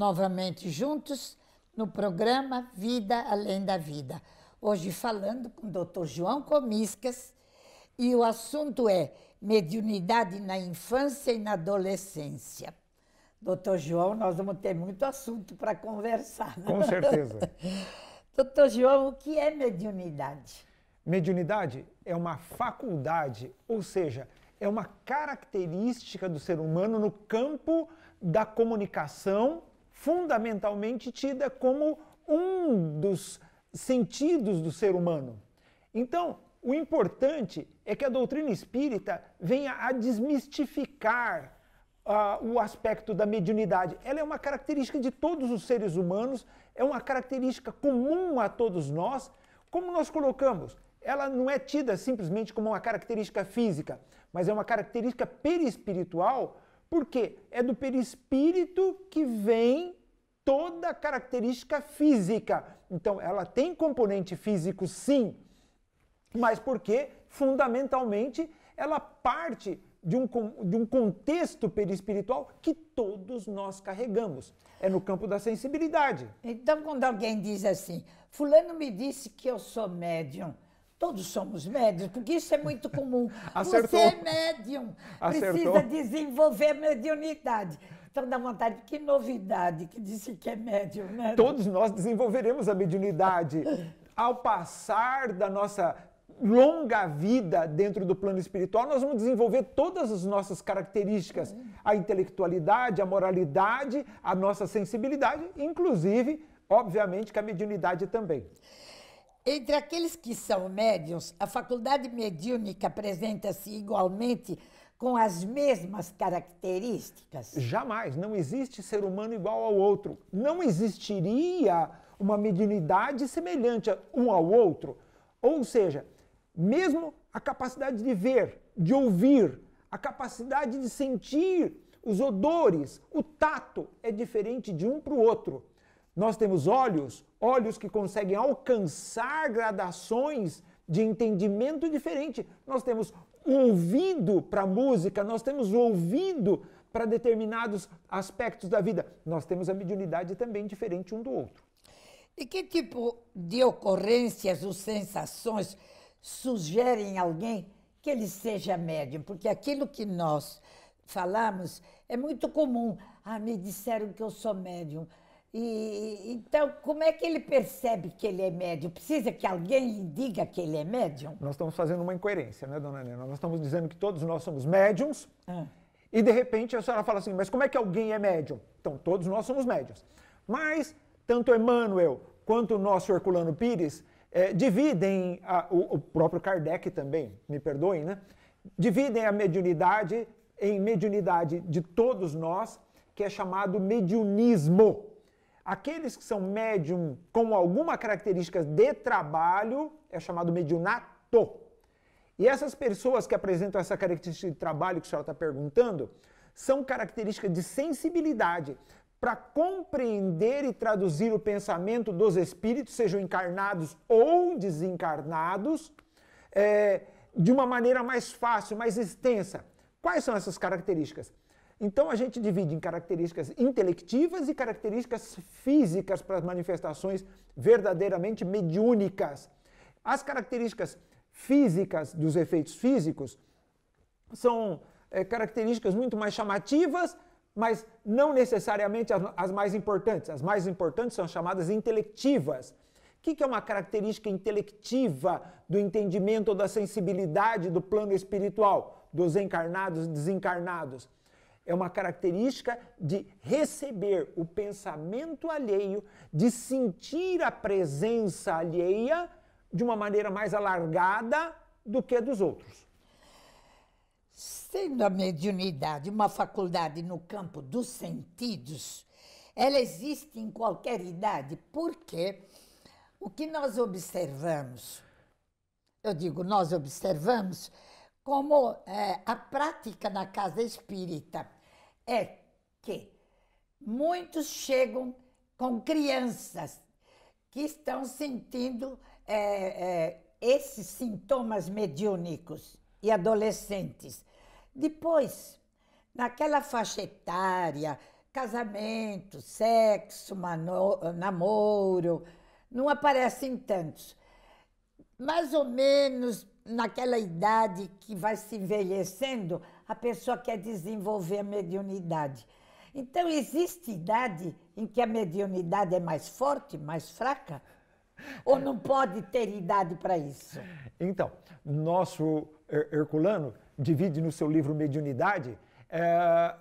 novamente juntos no programa Vida Além da Vida. Hoje falando com o Dr. João Comiscas e o assunto é mediunidade na infância e na adolescência. Doutor João, nós vamos ter muito assunto para conversar. Né? Com certeza. Doutor João, o que é mediunidade? Mediunidade é uma faculdade, ou seja, é uma característica do ser humano no campo da comunicação fundamentalmente tida como um dos sentidos do ser humano. Então, o importante é que a doutrina espírita venha a desmistificar uh, o aspecto da mediunidade. Ela é uma característica de todos os seres humanos, é uma característica comum a todos nós. Como nós colocamos, ela não é tida simplesmente como uma característica física, mas é uma característica perispiritual porque é do perispírito que vem toda característica física. Então, ela tem componente físico, sim, mas porque, fundamentalmente, ela parte de um, de um contexto perispiritual que todos nós carregamos. É no campo da sensibilidade. Então, quando alguém diz assim, Fulano me disse que eu sou médium. Todos somos médios, porque isso é muito comum. Acertou. Você é médium, Acertou. precisa desenvolver mediunidade. Então dá vontade, que novidade que disse que é médium, né? Todos nós desenvolveremos a mediunidade ao passar da nossa longa vida dentro do plano espiritual, nós vamos desenvolver todas as nossas características, hum. a intelectualidade, a moralidade, a nossa sensibilidade, inclusive, obviamente, que a mediunidade também. Entre aqueles que são médiuns, a faculdade mediúnica apresenta-se igualmente com as mesmas características? Jamais. Não existe ser humano igual ao outro. Não existiria uma mediunidade semelhante um ao outro. Ou seja, mesmo a capacidade de ver, de ouvir, a capacidade de sentir os odores, o tato é diferente de um para o outro. Nós temos olhos, olhos que conseguem alcançar gradações de entendimento diferente. Nós temos ouvido para música, nós temos ouvido para determinados aspectos da vida. Nós temos a mediunidade também diferente um do outro. E que tipo de ocorrências ou sensações sugerem alguém que ele seja médium? Porque aquilo que nós falamos é muito comum. Ah, me disseram que eu sou médium. E, então, como é que ele percebe que ele é médium? Precisa que alguém lhe diga que ele é médium? Nós estamos fazendo uma incoerência, né, dona Helena? Nós estamos dizendo que todos nós somos médiums ah. e, de repente, a senhora fala assim, mas como é que alguém é médium? Então, todos nós somos médiums. Mas, tanto Emmanuel quanto o nosso Herculano Pires eh, dividem, a, o, o próprio Kardec também, me perdoem, né? Dividem a mediunidade em mediunidade de todos nós, que é chamado mediunismo. Aqueles que são médium com alguma característica de trabalho é chamado mediunato. E essas pessoas que apresentam essa característica de trabalho que o senhor está perguntando são características de sensibilidade para compreender e traduzir o pensamento dos espíritos, sejam encarnados ou desencarnados, é, de uma maneira mais fácil, mais extensa. Quais são essas características? Então a gente divide em características intelectivas e características físicas para as manifestações verdadeiramente mediúnicas. As características físicas dos efeitos físicos são é, características muito mais chamativas, mas não necessariamente as, as, mais importantes. As mais importantes são chamadas intelectivas. O que, que é uma característica intelectiva do entendimento ou da sensibilidade do plano espiritual, dos encarnados e desencarnados? é uma característica de receber o pensamento alheio, de sentir a presença alheia de uma maneira mais alargada do que dos outros. Sendo a mediunidade uma faculdade no campo dos sentidos, ela existe em qualquer idade, porque o que nós observamos, eu digo nós observamos, como é, a prática na casa espírita é que muitos chegam com crianças que estão sentindo é, é, esses sintomas mediúnicos e adolescentes. Depois, naquela faixa etária, casamento, sexo, namoro, não aparecem tantos. Mais ou menos naquela idade que vai se envelhecendo, a pessoa quer desenvolver a mediunidade. Então, existe idade em que a mediunidade é mais forte, mais fraca? Ou não pode ter idade para isso? Então, nosso Herculano divide no seu livro Mediunidade é,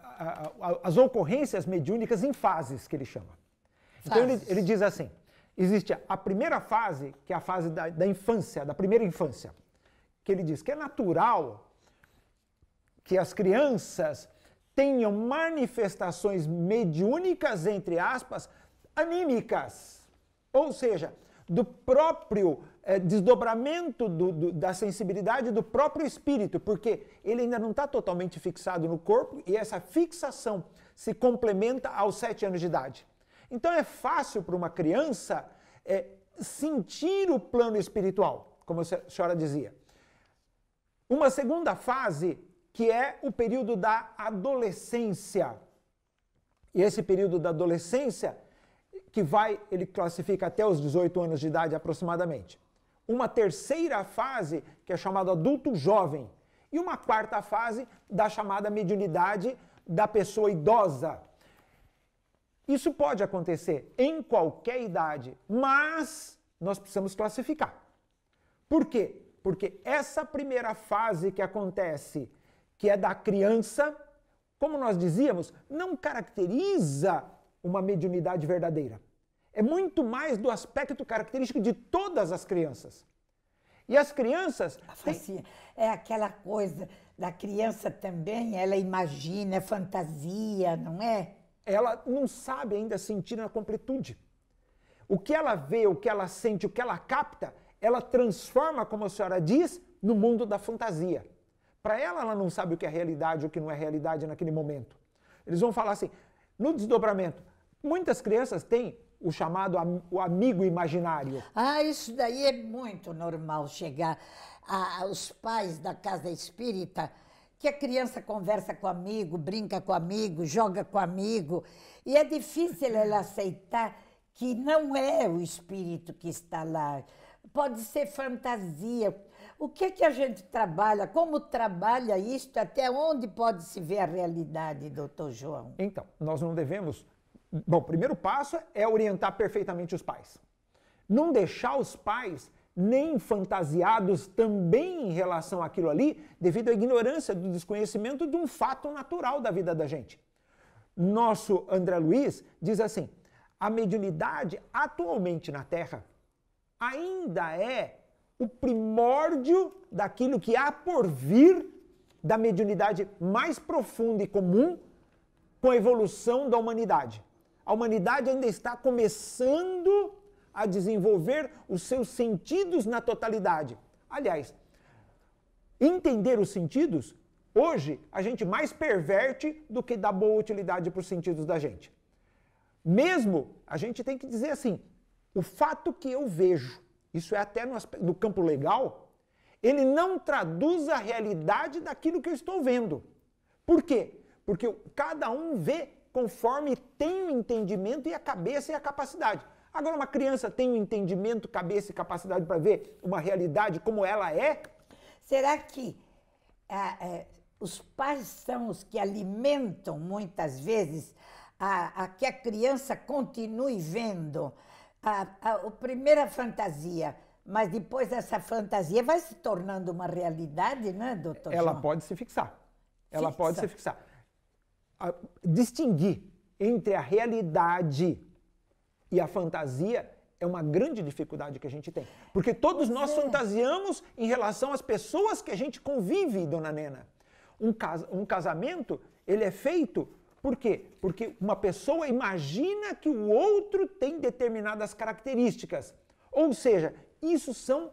as ocorrências mediúnicas em fases, que ele chama. Fases. Então, ele, ele, diz assim: existe a primeira fase, que é a fase da, da infância, da primeira infância, que ele diz que é natural que as crianças tenham manifestações mediúnicas, entre aspas, anímicas. Ou seja, do próprio eh, desdobramento do, do, da sensibilidade do próprio espírito, porque ele ainda não está totalmente fixado no corpo e essa fixação se complementa aos sete anos de idade. Então é fácil para uma criança eh, sentir o plano espiritual, como a senhora dizia. Uma segunda fase que é o período da adolescência. E esse período da adolescência, que vai, ele classifica até os 18 anos de idade aproximadamente. Uma terceira fase, que é chamada adulto jovem. E uma quarta fase, da chamada mediunidade da pessoa idosa. Isso pode acontecer em qualquer idade, mas nós precisamos classificar. Por quê? Porque essa primeira fase que acontece que é da criança, como nós dizíamos, não caracteriza uma mediunidade verdadeira. É muito mais do aspecto característico de todas as crianças. E as crianças. Têm... Assim, é aquela coisa da criança também, ela imagina, é fantasia, não é? Ela não sabe ainda sentir na completude. O que ela vê, o que ela sente, o que ela capta, ela transforma, como a senhora diz, no mundo da fantasia. Para ela, ela não sabe o que é realidade ou o que não é realidade naquele momento. Eles vão falar assim, no desdobramento, muitas crianças têm o chamado am o amigo imaginário. Ah, isso daí é muito normal chegar aos pais da casa espírita que a criança conversa com amigo, brinca com amigo, joga com amigo, e é difícil ela aceitar que não é o espírito que está lá. Pode ser fantasia, o que, é que a gente trabalha? Como trabalha isto? Até onde pode se ver a realidade, doutor João? Então, nós não devemos. Bom, o primeiro passo é orientar perfeitamente os pais. Não deixar os pais nem fantasiados também em relação àquilo ali, devido à ignorância do desconhecimento de um fato natural da vida da gente. Nosso André Luiz diz assim: a mediunidade atualmente na Terra ainda é o primórdio daquilo que há por vir da mediunidade mais profunda e comum com a evolução da humanidade. A humanidade ainda está começando a desenvolver os seus sentidos na totalidade. Aliás, entender os sentidos, hoje a gente mais perverte do que dá boa utilidade para os sentidos da gente. Mesmo, a gente tem que dizer assim: o fato que eu vejo, isso é até no, no campo legal, ele não traduz a realidade daquilo que eu estou vendo. Por quê? Porque cada um vê conforme tem o entendimento e a cabeça e a capacidade. Agora, uma criança tem o entendimento, cabeça e capacidade para ver uma realidade como ela é? Será que é, é os pais são os que alimentam muitas vezes a, a que a criança continue vendo a, a, a primeira fantasia, mas depois essa fantasia vai se tornando uma realidade, né, doutor? Ela João? pode se fixar. Ela Fixa. pode se fixar. A, distinguir entre a realidade e a fantasia é uma grande dificuldade que a gente tem. Porque todos nós é. fantasiamos em relação às pessoas que a gente convive, dona Nena. Um, cas um casamento, ele é feito por quê? Porque uma pessoa imagina que o outro tem determinadas características. Ou seja, isso são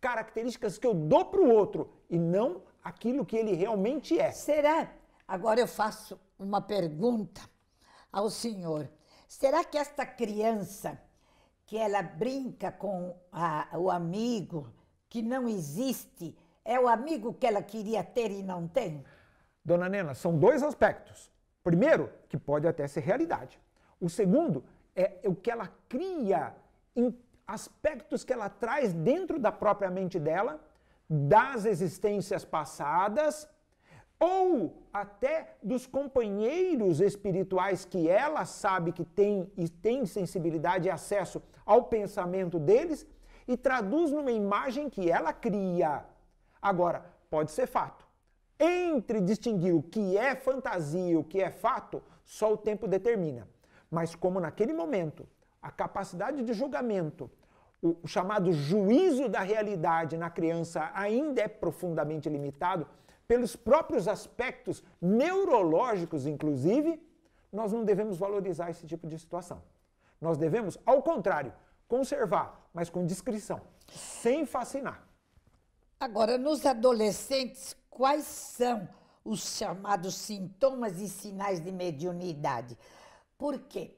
características que eu dou para o outro e não aquilo que ele realmente é. Será? Agora eu faço uma pergunta ao senhor. Será que esta criança que ela brinca com a, o amigo que não existe é o amigo que ela queria ter e não tem? Dona Nena, são dois aspectos. Primeiro, que pode até ser realidade. O segundo é o que ela cria em aspectos que ela traz dentro da própria mente dela, das existências passadas ou até dos companheiros espirituais que ela sabe que tem e tem sensibilidade e acesso ao pensamento deles e traduz numa imagem que ela cria. Agora, pode ser fato. Entre distinguir o que é fantasia e o que é fato, só o tempo determina. Mas como naquele momento a capacidade de julgamento, o chamado juízo da realidade na criança ainda é profundamente limitado, pelos próprios aspectos neurológicos, inclusive, nós não devemos valorizar esse tipo de situação. Nós devemos, ao contrário, conservar, mas com discrição, sem fascinar. Agora, nos adolescentes, Quais são os chamados sintomas e sinais de mediunidade? Por quê?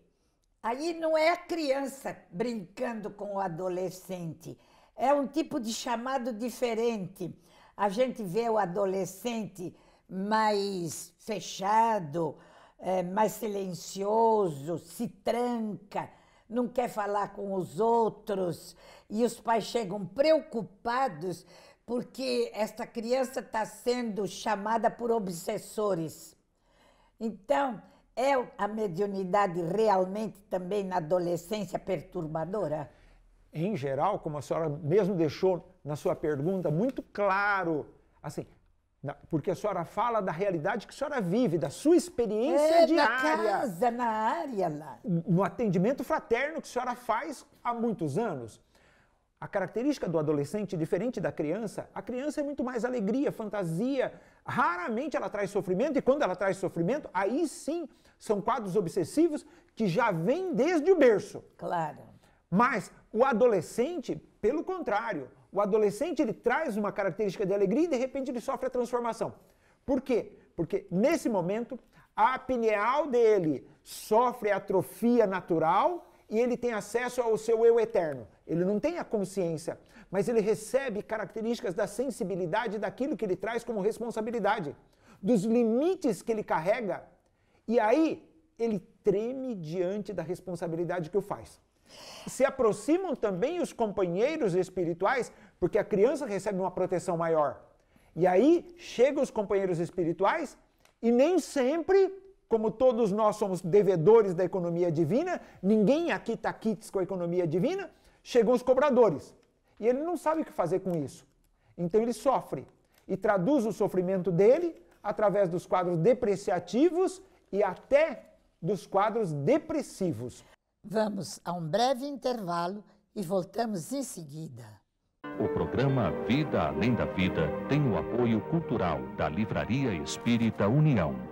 Aí não é a criança brincando com o adolescente, é um tipo de chamado diferente. A gente vê o adolescente mais fechado, é, mais silencioso, se tranca, não quer falar com os outros, e os pais chegam preocupados porque esta criança está sendo chamada por obsessores. Então, é a mediunidade realmente também na adolescência perturbadora? Em geral, como a senhora mesmo deixou na sua pergunta muito claro, assim, porque a senhora fala da realidade que a senhora vive, da sua experiência é, diária. Na casa, na área lá. No atendimento fraterno que a senhora faz há muitos anos. A característica do adolescente, diferente da criança, a criança é muito mais alegria, fantasia. Raramente ela traz sofrimento, e quando ela traz sofrimento, aí sim são quadros obsessivos que já vêm desde o berço. Claro. Mas o adolescente, pelo contrário, o adolescente ele traz uma característica de alegria e de repente ele sofre a transformação. Por quê? Porque nesse momento a pineal dele sofre atrofia natural e ele tem acesso ao seu eu eterno. Ele não tem a consciência, mas ele recebe características da sensibilidade daquilo que ele traz como responsabilidade, dos limites que ele carrega, e aí ele treme diante da responsabilidade que o faz. Se aproximam também os companheiros espirituais, porque a criança recebe uma proteção maior. E aí chegam os companheiros espirituais e nem sempre como todos nós somos devedores da economia divina, ninguém aqui está quites com a economia divina, chegam os cobradores. E ele não sabe o que fazer com isso. Então ele sofre e traduz o sofrimento dele através dos quadros depreciativos e até dos quadros depressivos. Vamos a um breve intervalo e voltamos em seguida. O programa Vida Além da Vida tem o apoio cultural da Livraria Espírita União.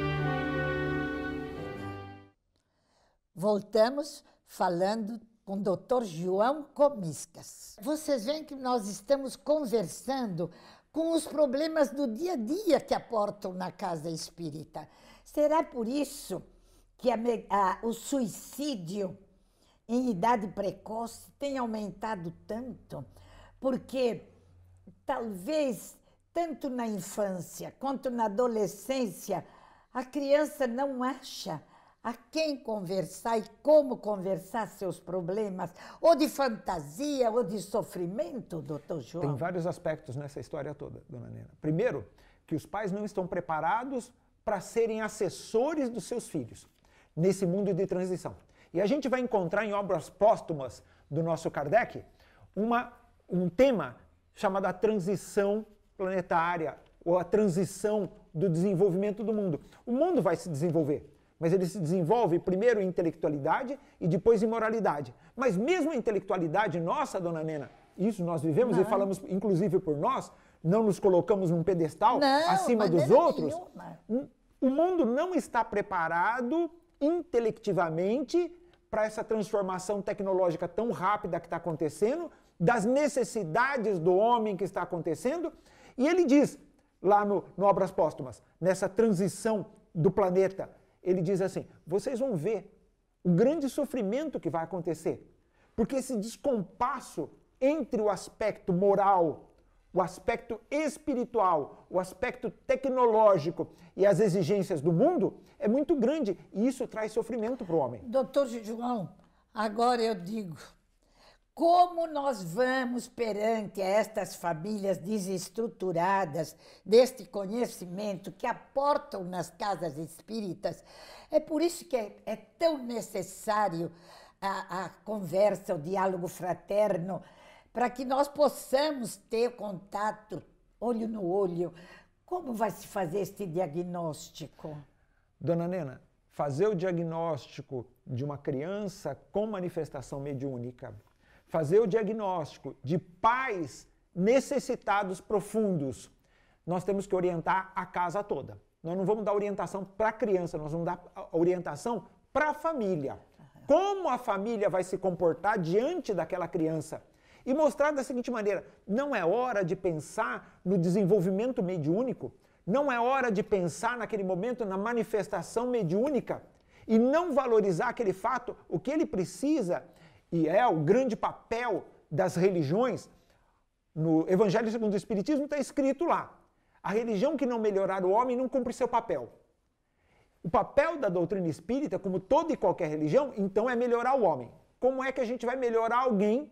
Voltamos falando com o Dr. João Comiscas. Vocês veem que nós estamos conversando com os problemas do dia a dia que aportam na casa espírita. Será por isso que a, a, o suicídio em idade precoce tem aumentado tanto? Porque talvez tanto na infância quanto na adolescência a criança não acha a quem conversar e como conversar seus problemas, ou de fantasia, ou de sofrimento, doutor João? Tem vários aspectos nessa história toda, dona Nena. Primeiro, que os pais não estão preparados para serem assessores dos seus filhos nesse mundo de transição. E a gente vai encontrar em obras póstumas do nosso Kardec uma, um tema chamado a transição planetária ou a transição do desenvolvimento do mundo. O mundo vai se desenvolver, mas ele se desenvolve primeiro em intelectualidade e depois em moralidade. Mas mesmo a intelectualidade nossa, dona Nena, isso nós vivemos não. e falamos, inclusive por nós, não nos colocamos num pedestal não, acima dos outros. Nenhuma. O mundo não está preparado intelectivamente para essa transformação tecnológica tão rápida que está acontecendo, das necessidades do homem que está acontecendo. E ele diz, lá no, no Obras Póstumas, nessa transição do planeta ele diz assim: vocês vão ver o grande sofrimento que vai acontecer. Porque esse descompasso entre o aspecto moral, o aspecto espiritual, o aspecto tecnológico e as exigências do mundo é muito grande e isso traz sofrimento para o homem. Doutor João, agora eu digo, como nós vamos perante estas famílias desestruturadas deste conhecimento que aportam nas casas espíritas? É por isso que é, é tão necessário a, a, conversa, o diálogo fraterno, para que nós possamos ter contato olho no olho. Como vai se fazer este diagnóstico? Dona Nena, fazer o diagnóstico de uma criança com manifestação mediúnica fazer o diagnóstico de pais necessitados profundos, nós temos que orientar a casa toda. Nós não vamos dar orientação para a criança, nós vamos dar orientação para a família. Como a família vai se comportar diante daquela criança? E mostrar da seguinte maneira: não é hora de pensar no desenvolvimento mediúnico, não é hora de pensar naquele momento na manifestação mediúnica e não valorizar aquele fato. O que ele precisa e é o grande papel das religiões, no Evangelho segundo o Espiritismo está escrito lá: a religião que não melhorar o homem não cumpre seu papel. O papel da doutrina espírita, como toda e qualquer religião, então é melhorar o homem. Como é que a gente vai melhorar alguém?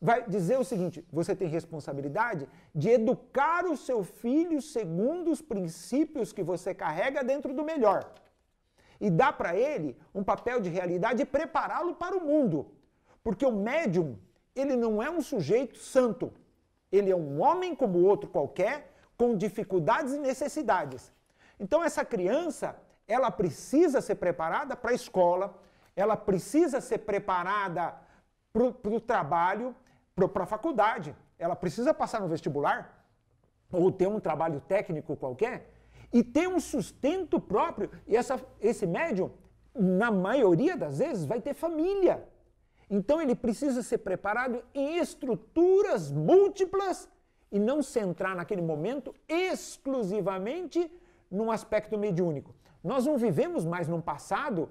Vai dizer o seguinte: você tem responsabilidade de educar o seu filho segundo os princípios que você carrega dentro do melhor. E dá para ele um papel de realidade e prepará-lo para o mundo. Porque o médium, ele não é um sujeito santo. Ele é um homem como outro qualquer, com dificuldades e necessidades. Então essa criança, ela precisa ser preparada para a escola, ela precisa ser preparada para o trabalho, para a faculdade. Ela precisa passar no vestibular ou ter um trabalho técnico qualquer e ter um sustento próprio. E essa, esse médium, na maioria das vezes, vai ter família. Então ele precisa ser preparado em estruturas múltiplas e não centrar naquele momento exclusivamente num aspecto mediúnico. Nós não vivemos mais num passado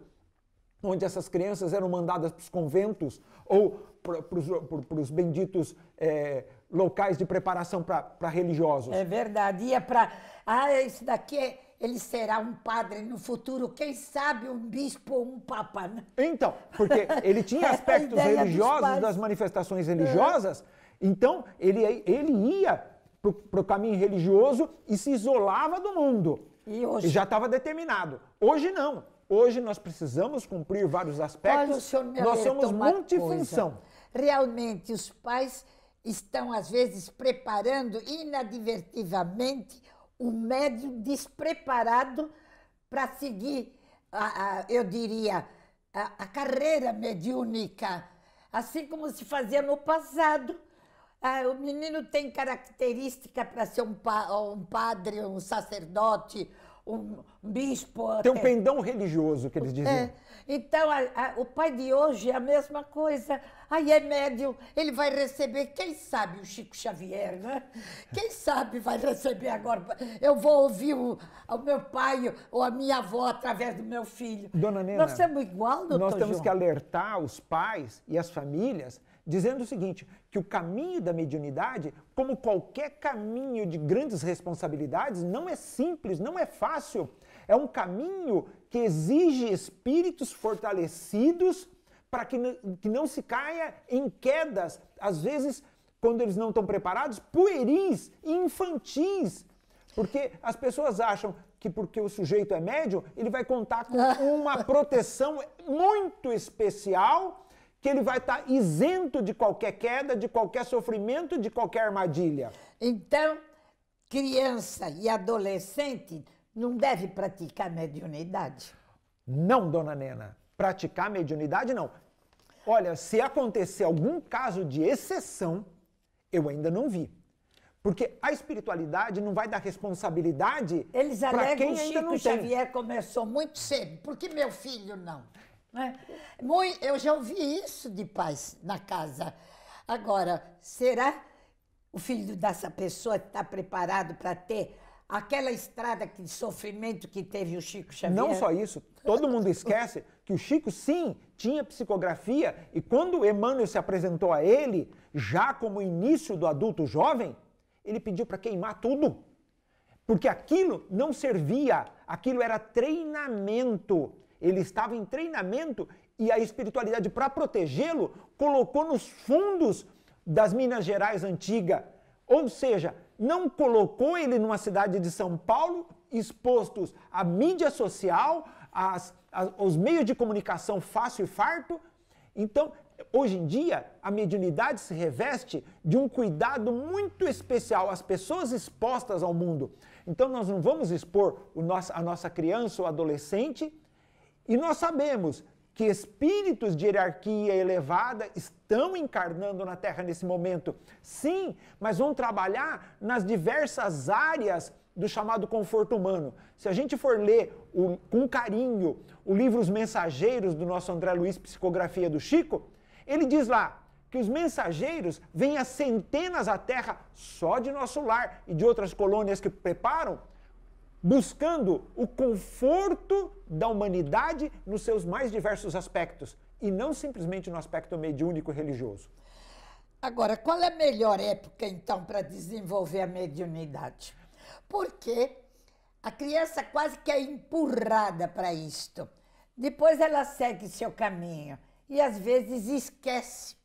onde essas crianças eram mandadas para os conventos ou para os benditos é, locais de preparação para religiosos. É verdade. Ia é para. Ah, isso daqui é ele será um padre no futuro, quem sabe um bispo ou um papa. Né? Então, porque ele tinha aspectos religiosos das manifestações religiosas, é. então ele, ele ia para o caminho religioso e se isolava do mundo. E hoje? Já estava determinado. Hoje não. Hoje nós precisamos cumprir vários aspectos. Olha, nós somos multifunção. Realmente, os pais estão, às vezes, preparando inadvertidamente o médium despreparado para seguir, a, a, eu diria, a, a, carreira mediúnica, assim como se fazia no passado. Ah, o menino tem característica para ser um, pa, um padre, um sacerdote, um bispo. Tem até. um pendão religioso, que eles é. diziam. É. Então, a, a, o pai de hoje é a mesma coisa aí é médium, ele vai receber, quem sabe o Chico Xavier, né? Quem sabe vai receber agora. Eu vou ouvir o, o meu pai ou a minha avó através do meu filho. Dona Nena, nós somos igual, doutor Nós temos João. que alertar os pais e as famílias dizendo o seguinte, que o caminho da mediunidade, como qualquer caminho de grandes responsabilidades, não é simples, não é fácil. É um caminho que exige espíritos fortalecidos para que, que não se caia em quedas, às vezes, quando eles não estão preparados, pueris, infantis. Porque as pessoas acham que porque o sujeito é médium, ele vai contar com uma proteção muito especial, que ele vai estar tá isento de qualquer queda, de qualquer sofrimento, de qualquer armadilha. Então, criança e adolescente não deve praticar mediunidade? Não, dona Nena. Praticar mediunidade não. Olha, se acontecer algum caso de exceção, eu ainda não vi. Porque a espiritualidade não vai dar responsabilidade Eles alegam quem ainda Chico não tem. Xavier começou muito cedo. Por que meu filho não? Né? Eu já ouvi isso de paz na casa. Agora, será o filho dessa pessoa está preparado para ter aquela estrada que, de sofrimento que teve o Chico Xavier. Não só isso, todo mundo esquece que o Chico, sim, tinha psicografia, e quando Emmanuel se apresentou a ele, já como início do adulto jovem, ele pediu para queimar tudo. Porque aquilo não servia, aquilo era treinamento. Ele estava em treinamento e a espiritualidade, para protegê-lo, colocou nos fundos das Minas Gerais antiga ou seja, não colocou ele numa cidade de São Paulo expostos à mídia social, às, aos meios de comunicação fácil e farto. Então, hoje em dia, a mediunidade se reveste de um cuidado muito especial às pessoas expostas ao mundo. Então, nós não vamos expor nosso, a nossa criança ou adolescente. E nós sabemos que espíritos de hierarquia elevada estão encarnando na Terra nesse momento. Sim, mas vão trabalhar nas diversas áreas do chamado conforto humano. Se a gente for ler o, com carinho o livro Os Mensageiros do nosso André Luiz Psicografia do Chico, ele diz lá que os mensageiros vêm a centenas à Terra só de nosso lar e de outras colônias que preparam buscando o conforto da humanidade nos seus mais diversos aspectos e não simplesmente no aspecto mediúnico religioso. Agora, qual é a melhor época então para desenvolver a mediunidade? Porque a criança quase que é empurrada para isto. Depois ela segue seu caminho e às vezes esquece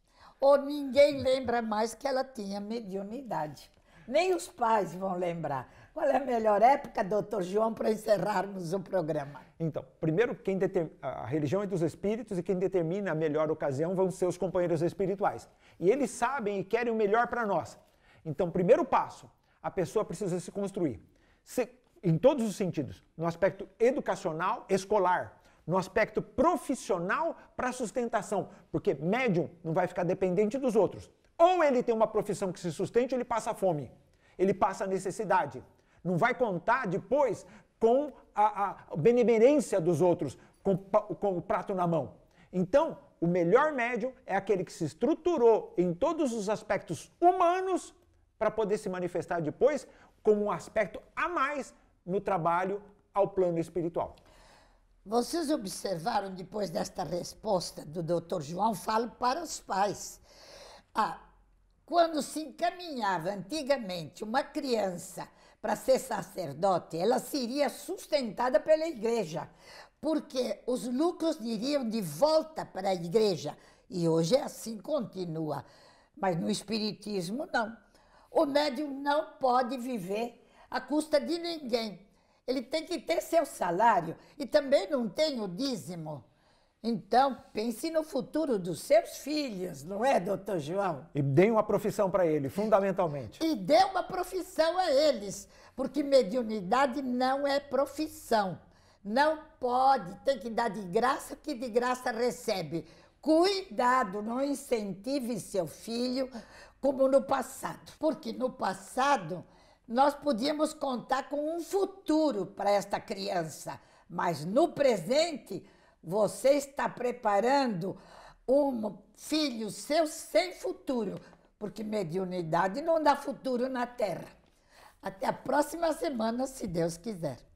ou ninguém lembra mais que ela tinha mediunidade. Nem os pais vão lembrar. Qual é a melhor época, doutor João, para encerrarmos o programa? Então, primeiro, quem determ... a religião é dos espíritos e quem determina a melhor ocasião vão ser os companheiros espirituais. E eles sabem e querem o melhor para nós. Então, primeiro passo, a pessoa precisa se construir. Se... Em todos os sentidos, no aspecto educacional, escolar, no aspecto profissional para sustentação, porque médium não vai ficar dependente dos outros. Ou ele tem uma profissão que se sustente, ou ele passa fome, ele passa necessidade não vai contar depois com a, a benemerência dos outros, com, com o prato na mão. Então, o melhor médium é aquele que se estruturou em todos os aspectos humanos para poder se manifestar depois como um aspecto a mais no trabalho ao plano espiritual. Vocês observaram depois desta resposta do Dr. João, falo para os pais. Ah, quando se encaminhava antigamente uma criança para ser sacerdote, ela seria sustentada pela igreja, porque os lucros iriam de volta para a igreja. E hoje é assim continua. Mas no Espiritismo, não. O médium não pode viver à custa de ninguém. Ele tem que ter seu salário e também não tem o dízimo. Então, pense no futuro dos seus filhos, não é, doutor João? E dê uma profissão para ele, fundamentalmente. E dê uma profissão a eles, porque mediunidade não é profissão. Não pode, tem que dar de graça que de graça recebe. Cuidado, não incentive seu filho como no passado, porque no passado nós podíamos contar com um futuro para esta criança, mas no presente você está preparando um filho seu sem futuro, porque mediunidade não dá futuro na Terra. Até a próxima semana, se Deus quiser.